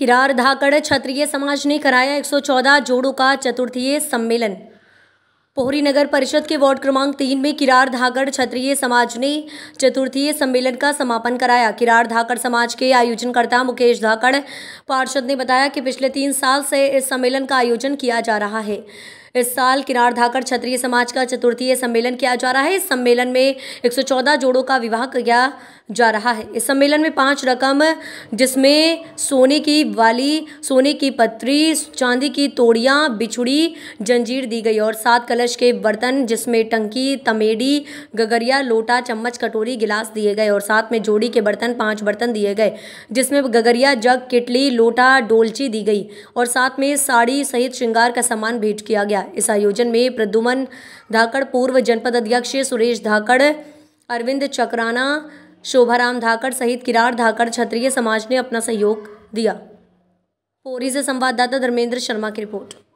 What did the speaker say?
किरार धाकड़ क्षत्रिय समाज ने कराया 114 जोड़ों का चतुर्थीय सम्मेलन पोहरी नगर परिषद के वार्ड क्रमांक तीन में किरार धाकड़ क्षत्रिय समाज ने चतुर्थीय सम्मेलन का समापन कराया किरार धाकड़ समाज के आयोजनकर्ता मुकेश धाकड़ पार्षद ने बताया कि पिछले तीन साल से इस सम्मेलन का आयोजन किया जा रहा है इस साल किनार धाकर क्षत्रिय समाज का चतुर्थीय सम्मेलन किया जा रहा है इस सम्मेलन में 114 जोड़ों का विवाह किया जा रहा है इस सम्मेलन में पांच रकम जिसमें सोने की वाली सोने की पत्री चांदी की तोड़ियां बिछुड़ी जंजीर दी गई और सात कलश के बर्तन जिसमें टंकी तमेडी गगरिया लोटा चम्मच कटोरी गिलास दिए गए और साथ में जोड़ी के बर्तन पाँच बर्तन दिए गए जिसमें गगरिया जग किटली लोटा डोलची दी गई और साथ में साड़ी सहित श्रृंगार का सामान भेंट किया गया गया इस आयोजन में प्रदुमन धाकड़ पूर्व जनपद अध्यक्ष सुरेश धाकड़ अरविंद चक्राना शोभाराम धाकड़ सहित किरार धाकड़ क्षत्रिय समाज ने अपना सहयोग दिया पोरी से संवाददाता धर्मेंद्र शर्मा की रिपोर्ट